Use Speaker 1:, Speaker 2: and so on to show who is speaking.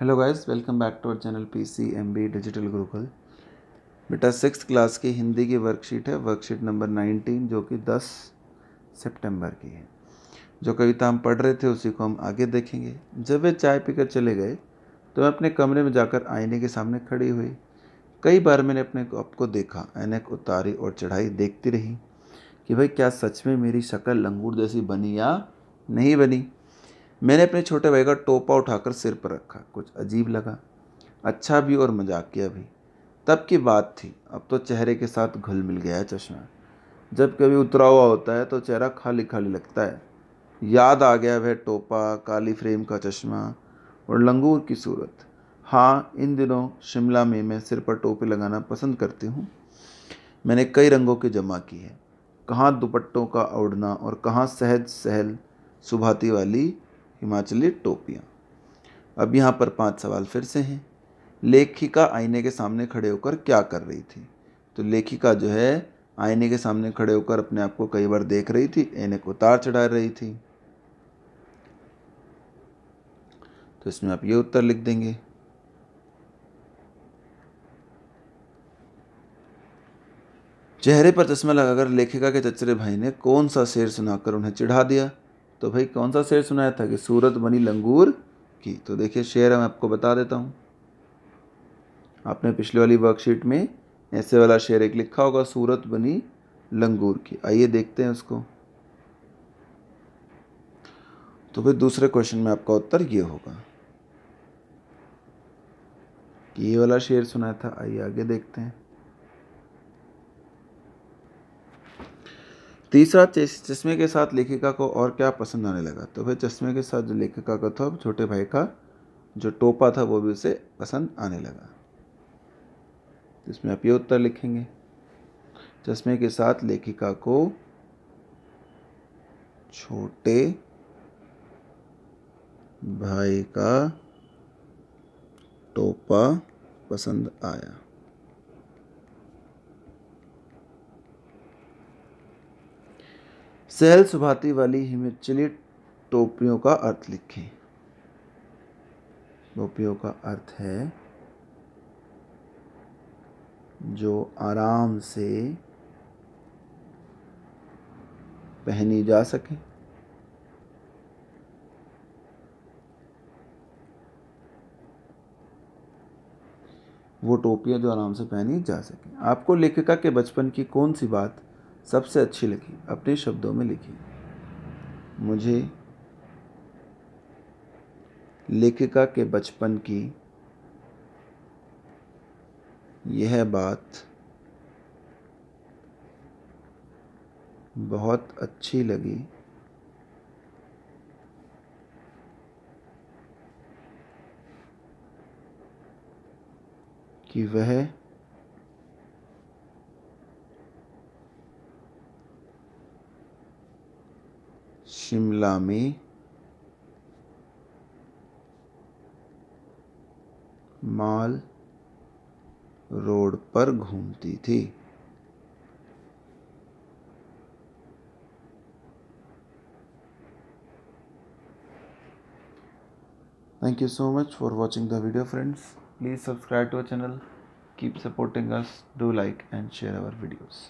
Speaker 1: Hello guys welcome back to our channel PCMB digital Gurukul बेटा six class की हिंदी की worksheet है वर्कशीट नंबर नाइनटीन जो कि दस सितंबर की है जो कविता हम पढ़ रहे थे उसी को हम आगे देखेंगे जब वे चाय पीकर चले गए तो मैं अपने कमरे में जाकर आईने के सामने खड़ी हुई कई बार मैंने अपने आप को देखा ऐनक उतारी और चढ़ाई देखती रही कि भाई क्या सच में मेरी शक्ल लंगूर जैसी बनी या नहीं बनी मैंने अपने छोटे भाई का टोपा उठाकर सिर पर रखा कुछ अजीब लगा अच्छा भी और मजाकिया भी तब की बात थी अब तो चेहरे के साथ घुल मिल गया है चश्मा जब कभी उतरा हुआ होता है तो चेहरा खाली खाली लगता है याद आ गया वह टोपा काली फ्रेम का चश्मा और लंगूर की सूरत हाँ इन दिनों शिमला में मैं सिर पर टोपी लगाना पसंद करती हूँ मैंने कई रंगों की जमा की है कहाँ दुपट्टों का ओढ़ना और कहाँ सहज सहल सुभाती वाली हिमाचली टोपियाँ अब यहाँ पर पांच सवाल फिर से हैं लेखिका आईने के सामने खड़े होकर क्या कर रही थी तो लेखिका जो है आईने के सामने खड़े होकर अपने आप को कई बार देख रही थी को तार चढ़ा रही थी तो इसमें आप ये उत्तर लिख देंगे चेहरे पर चश्मा लगाकर लेखिका के चचरे भाई ने कौन सा शेर सुनाकर उन्हें चिढ़ा दिया तो भाई कौन सा शेर सुनाया था कि सूरत बनी लंगूर की तो देखिए शेर मैं आपको बता देता हूँ आपने पिछले वाली वर्कशीट में ऐसे वाला शेर एक लिखा होगा सूरत बनी लंगूर की आइए देखते हैं उसको तो फिर दूसरे क्वेश्चन में आपका उत्तर ये होगा कि ये वाला शेर सुनाया था आइए आगे देखते हैं तीसरा चश्मे के साथ लेखिका को और क्या पसंद आने लगा तो फिर चश्मे के साथ जो लेखिका का था छोटे भाई का जो टोपा था वो भी उसे पसंद आने लगा इसमें आप ये उत्तर लिखेंगे चश्मे के साथ लेखिका को छोटे भाई का टोपा पसंद आया सहल सुभाती वाली हिमचली टोपियों का अर्थ लिखें टोपियों का अर्थ है जो आराम से पहनी जा सके वो टोपियाँ जो आराम से पहनी जा सके आपको लेखिका के बचपन की कौन सी बात सबसे अच्छी लगी अपने शब्दों में लिखी मुझे लेखिका के बचपन की यह बात बहुत अच्छी लगी कि वह शिमला में माल रोड पर घूमती थी Thank you so much for watching the video friends. Please subscribe to our channel. Keep supporting us. Do like and share our videos.